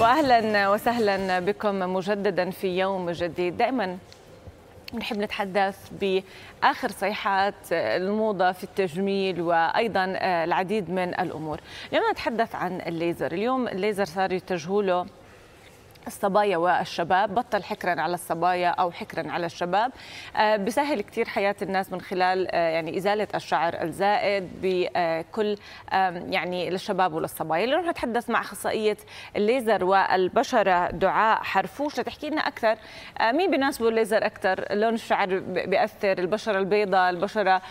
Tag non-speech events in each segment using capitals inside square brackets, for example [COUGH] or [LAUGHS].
واهلا وسهلا بكم مجددا في يوم جديد دائما نحب نتحدث باخر صيحات الموضه في التجميل وايضا آه، العديد من الامور لما نتحدث عن الليزر اليوم الليزر صار يتجهوله الصبايا والشباب بطل حكرا على الصبايا أو حكرا على الشباب آه، بسهل كثير حياة الناس من خلال آه، يعني إزالة الشعر الزائد بكل يعني للشباب وللصبايا اللي رح نتحدث مع أخصائية الليزر والبشرة دعاء حرفوش لتحكي لنا أكثر آه، مين بيناسبه الليزر أكثر لون الشعر بيأثر البشرة البيضاء البشرة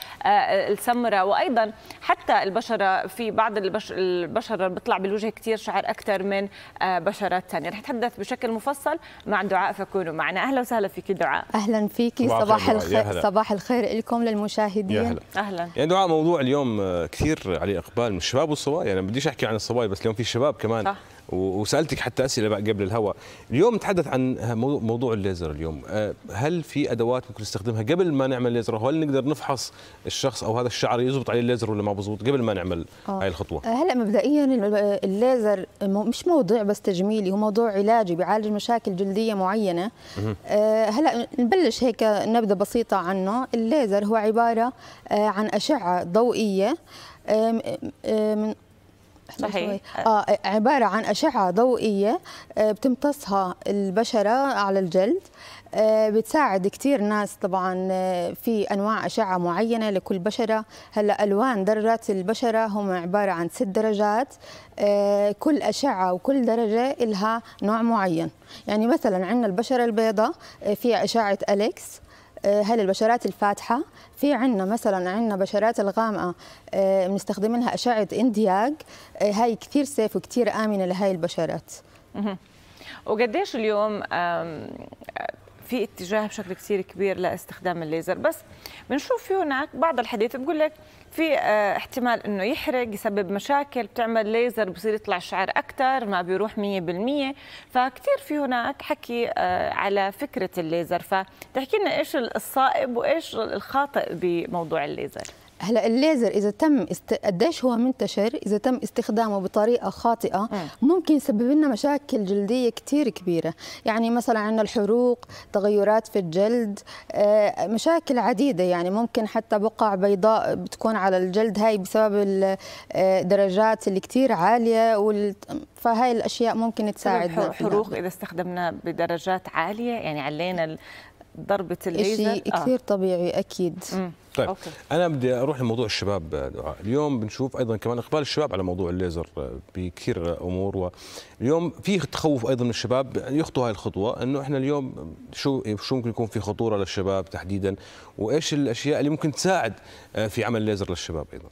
السمراء وأيضا حتى البشرة في بعض البشرة بيطلع بالوجه كثير شعر أكثر من بشرات ثانية رح نتحدث بشكل مفصل مع دعاء فكونوا معنا اهلا وسهلا فيك دعاء اهلا فيك صباح الخير صباح الخير لكم للمشاهدين يا اهلا يعني دعاء موضوع اليوم آه، كثير عليه اقبال من الشباب والصبايا انا يعني بديش احكي عن الصبايا بس اليوم في شباب كمان صح. وسالتك حتى اسئله قبل الهواء اليوم نتحدث عن موضوع الليزر اليوم أه، هل في ادوات ممكن نستخدمها قبل ما نعمل ليزر هل نقدر نفحص الشخص او هذا الشعر يزبط عليه الليزر ولا ما بزبط قبل ما نعمل أوه. هاي الخطوه أه، هلا مبدئيا الليزر مش موضوع بس تجميلي هو موضوع علاجي بيعالج مشاكل جلديه معينه أه، هلا نبلش هيك نبذه بسيطه عنه الليزر هو عباره عن اشعه ضوئيه صحيح آه عباره عن اشعه ضوئيه آه، بتمتصها البشره على الجلد آه، بتساعد كثير ناس طبعا آه، في انواع اشعه معينه لكل بشره هلا الوان درجات البشره هم عباره عن ست درجات كل اشعه وكل درجه لها نوع معين يعني مثلا عندنا البشره البيضاء فيها اشعه اليكس آه، هل البشرات الفاتحه في عنا مثلا عنا بشرات الغامقه آه، بنستخدم منها اشعه اندياج آه، هاي كثير سيف وكثير امنه لهي البشرات وقديش اليوم في اتجاه بشكل كثير كبير لاستخدام الليزر بس بنشوف في هناك بعض الحديث بقول لك في آه، احتمال انه يحرق يسبب مشاكل بتعمل ليزر بصير يطلع الشعر اكثر ما بيروح 100% فكثير في هناك حكي آه، على فكره الليزر فتحكي لنا ايش الصائب وايش الخاطئ بموضوع الليزر هلا الليزر اذا تم است... قديش هو منتشر اذا تم استخدامه بطريقه خاطئه ممكن يسبب لنا مشاكل جلديه كثير كبيره يعني مثلا عندنا الحروق تغيرات في الجلد آه، مشاكل عديده يعني ممكن حتى بقع بيضاء بتكون على الجلد هاي بسبب الدرجات آه، اللي كثير عاليه وال... فهاي الاشياء ممكن تساعدنا حروق اذا استخدمنا بدرجات عاليه يعني علينا ضربه الليزر شيء آه. كثير طبيعي اكيد مم. طيب أوكي. انا بدي اروح لموضوع الشباب دعاء اليوم بنشوف ايضا كمان اقبال الشباب على موضوع الليزر آه، بكثير امور واليوم في تخوف ايضا من الشباب يخطوا هاي الخطوه انه احنا اليوم شو شو ممكن يكون في خطوره للشباب تحديدا وايش الاشياء اللي ممكن تساعد آه، في عمل ليزر للشباب ايضا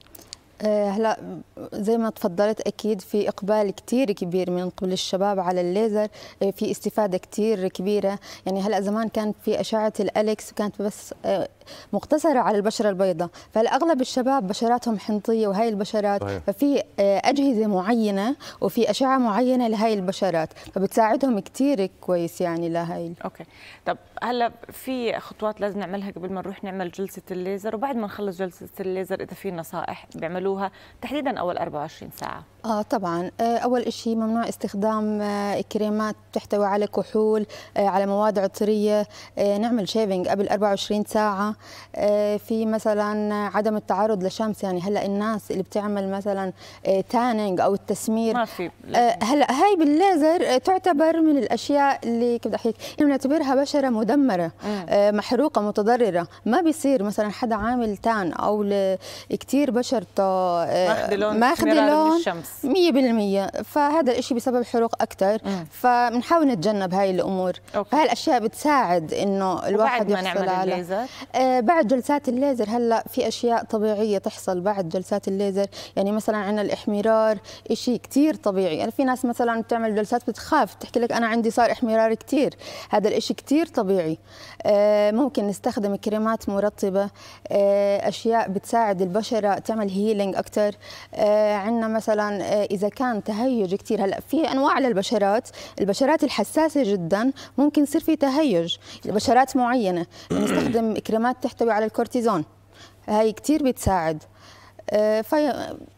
آه، هلا زي ما تفضلت اكيد في اقبال كثير كبير من قبل الشباب على الليزر آه، في استفاده كثير كبيره يعني هلا زمان كان في اشعه الالكس وكانت بس آه، مقتصره على البشره البيضاء فالاغلب الشباب بشراتهم حنطيه وهي البشرات صحيح. ففي آه، اجهزه معينه وفي اشعه معينه لهي البشرات فبتساعدهم كثير كويس يعني لهي اوكي طب هلا في خطوات لازم نعملها قبل ما نروح نعمل جلسه الليزر وبعد ما نخلص جلسه الليزر اذا في نصائح بيعملوها تحديدا اول 24 ساعه اه طبعا آه، اول شيء ممنوع استخدام آه، كريمات تحتوي على كحول على مواد عطريه نعمل شيفنج قبل 24 ساعه آه، في مثلا عدم التعرض للشمس يعني هلا الناس اللي بتعمل مثلا تانينج آه، او التسمير ما في آه، هلا هاي بالليزر تعتبر من الاشياء اللي كيف بدي احكيك بنعتبرها بشره مدمره محروقه متضرره ما بيصير مثلا حدا عامل تان او كثير بشرته ماخذه لون ماخذه لون 100% فهذا الشيء بسبب حروق اكثر فبنحاول نتجنب هاي الامور فهالاشياء بتساعد انه الواحد وبعد ما نعمل على الليزر آه، بعد جلسات الليزر هلا في اشياء طبيعيه تحصل بعد جلسات الليزر يعني مثلا عندنا الاحمرار شيء كثير طبيعي يعني في ناس مثلا بتعمل جلسات بتخاف بتحكي لك انا عندي صار احمرار كثير هذا الشيء كثير طبيعي آه، ممكن نستخدم كريمات مرطبه آه، اشياء بتساعد البشره تعمل هيلينج اكثر عندنا مثلا اذا كان تهيج كثير هلا في انواع للبشرات البشرات الحساسه جدا ممكن يصير في تهيج لبشرات معينه نستخدم كريمات بتحتوي على الكورتيزون هاي كتير بتساعد آه،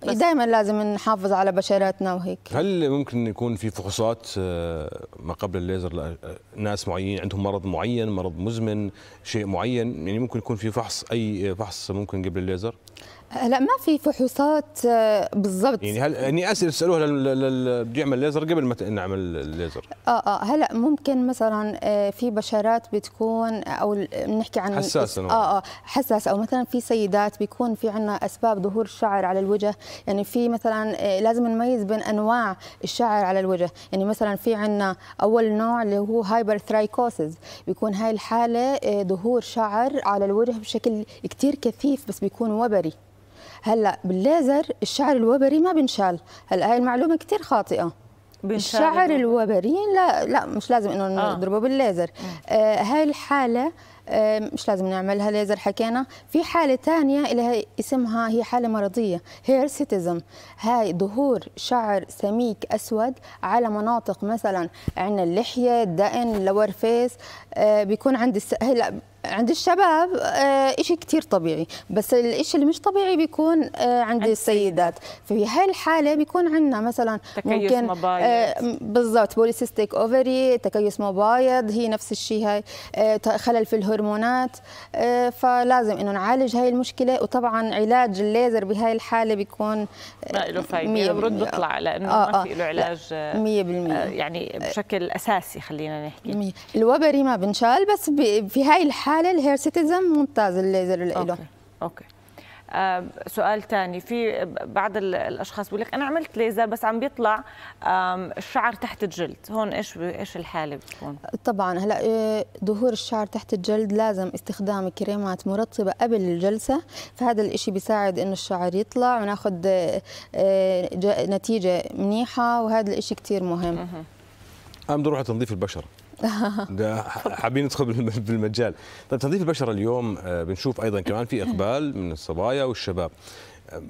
دائما لازم نحافظ على بشرتنا وهيك هل ممكن يكون في فحوصات آه، ما قبل الليزر لناس آه، معينين عندهم مرض معين مرض مزمن شيء معين يعني ممكن يكون في فحص اي فحص ممكن قبل الليزر هلا ما في فحوصات بالضبط يعني هل يعني اسئله تسالوها بده يعمل ليزر قبل ما نعمل الليزر اه اه هلا ممكن مثلا في بشرات بتكون او بنحكي عن حساسه اه اه حساسه او مثلا في سيدات بيكون في عندنا اسباب ظهور ظهور الشعر على الوجه يعني في مثلا آه، لازم نميز بين انواع الشعر على الوجه يعني مثلا في عندنا اول نوع اللي هو هايبر ثرايكوسيس بيكون هاي الحاله آه، ظهور شعر على الوجه بشكل كثير كثيف بس بيكون وبري هلا بالليزر الشعر الوبري ما بنشال هلا هاي المعلومه كثير خاطئه الشعر الوبري لا لا مش لازم انه آه. نضربه آه. بالليزر آه هاي الحاله آه مش لازم نعملها ليزر حكينا في حاله ثانيه اللي هي اسمها هي حاله مرضيه هيرسيتيزم هاي ظهور شعر سميك اسود على مناطق مثلا عندنا اللحيه الدقن اللور فيس آه بيكون عند الس... هلا عند الشباب آه، إشي كثير طبيعي بس الإشي اللي مش طبيعي بيكون آه، عند, عند السيدات في هاي الحالة بيكون عندنا مثلا تكيس ممكن آه، مبايض بالضبط بوليسيستيك أوفري تكيس مبايض هي نفس الشيء هاي خلل في الهرمونات فلازم إنه نعالج هاي المشكلة وطبعا علاج الليزر بهاي الحالة بيكون ما له فايدة بيطلع بطلع لأنه آه ما في له علاج 100% يعني بشكل أساسي خلينا نحكي الوبري ما بنشال بس في هاي الحالة الحاله سيتيزن ممتاز الليزر اللي له اوكي, أوكي. آه سؤال ثاني في بعض الاشخاص بيقول لك انا عملت ليزر بس عم بيطلع الشعر تحت الجلد هون ايش ايش الحاله بتكون طبعا هلا آه، ظهور الشعر تحت الجلد لازم استخدام كريمات مرطبه قبل الجلسه فهذا الشيء بيساعد انه الشعر يطلع وناخذ آه، آه، نتيجه منيحه وهذا الشيء كثير مهم اهم بدي اروح تنظيف البشره [LAUGHS] حابين ندخل بالمجال طيب تنظيف البشره اليوم آه، بنشوف ايضا كمان في اقبال من الصبايا والشباب آه،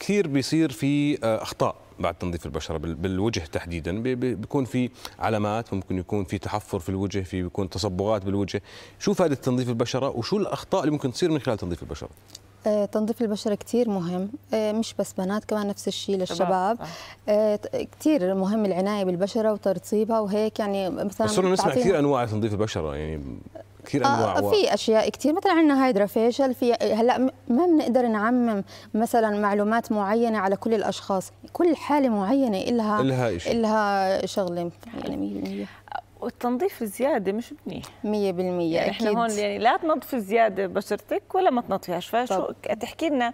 كثير بيصير في آه، اخطاء بعد تنظيف البشره بالوجه تحديدا بيكون في علامات ممكن يكون في تحفر في الوجه في بيكون تصبغات بالوجه شو فائده تنظيف البشره وشو الاخطاء اللي ممكن تصير من خلال تنظيف البشره آه، تنظيف البشرة كتير مهم آه، مش بس بنات كمان نفس الشيء للشباب آه. كتير مهم العناية بالبشرة وترطيبها وهيك يعني مثلا صرنا نسمع كثير أنواع تنظيف البشرة يعني كثير آه، انواع آه في اشياء كثير مثلا عندنا هايدرا فيشل في هلا ما بنقدر نعمم مثلا معلومات معينه على كل الاشخاص كل حاله معينه إلها إلها, شغله يعني 100% والتنظيف زياده مش منيح 100% يعني احنا هون يعني لا تنظفي زياده بشرتك ولا ما تنظفيهاش فشو تحكي لنا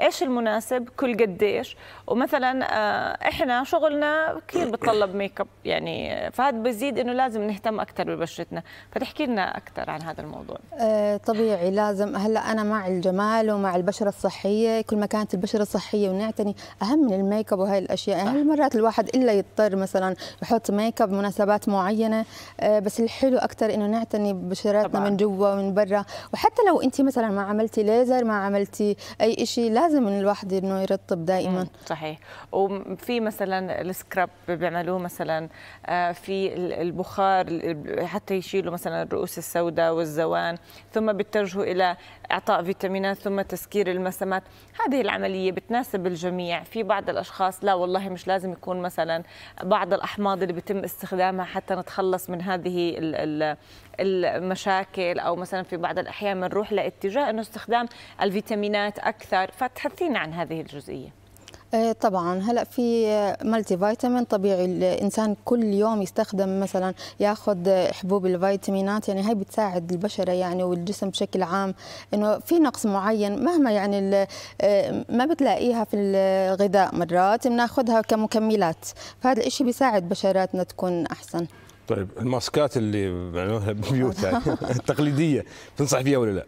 ايش المناسب كل قديش ومثلا آه، احنا شغلنا كثير بتطلب ميك اب يعني فهذا بزيد انه لازم نهتم اكثر ببشرتنا فتحكي لنا اكثر عن هذا الموضوع آه، طبيعي لازم هلا انا مع الجمال ومع البشره الصحيه كل ما كانت البشره صحيه ونعتني اهم من الميك اب وهي الاشياء يعني مرات الواحد الا يضطر مثلا يحط ميك اب مناسبات معينه آه، بس الحلو اكثر انه نعتني ببشرتنا من جوا ومن برا وحتى لو انت مثلا ما عملتي ليزر ما عملتي اي شيء لا لازم الواحد انه يرطب دائما صحيح وفي مثلا السكراب بيعملوه مثلا آه، في البخار حتى يشيلوا مثلا الرؤوس السوداء والزوان ثم بيتجهوا الى اعطاء فيتامينات ثم تسكير المسامات هذه العمليه بتناسب الجميع في بعض الاشخاص لا والله مش لازم يكون مثلا بعض الاحماض اللي بيتم استخدامها حتى نتخلص من هذه المشاكل او مثلا في بعض الاحيان بنروح لاتجاه انه استخدام الفيتامينات اكثر تحدثينا عن هذه الجزئية آه، طبعا هلا في ملتي فيتامين طبيعي الانسان كل يوم يستخدم مثلا ياخذ حبوب الفيتامينات يعني هي بتساعد البشره يعني والجسم بشكل عام انه في نقص معين مهما يعني آه، ما بتلاقيها في الغذاء مرات بناخذها كمكملات فهذا الشيء بيساعد بشراتنا تكون احسن طيب الماسكات اللي بيعملوها ببيوتها [LAUGHS] التقليديه تنصح فيها ولا لا؟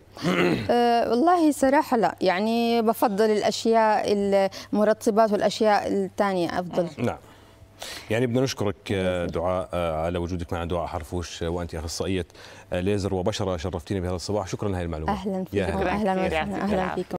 أه والله صراحه لا يعني بفضل الاشياء المرطبات والاشياء الثانيه افضل نعم يعني بدنا نشكرك أه، دعاء أه، على وجودك معنا دعاء حرفوش أه، وانت اخصائيه ليزر وبشره شرفتينا بهذا الصباح شكرا لهذه المعلومه اهلا فيك اهلا, وسهلا أهلاً, أهلاً فيكم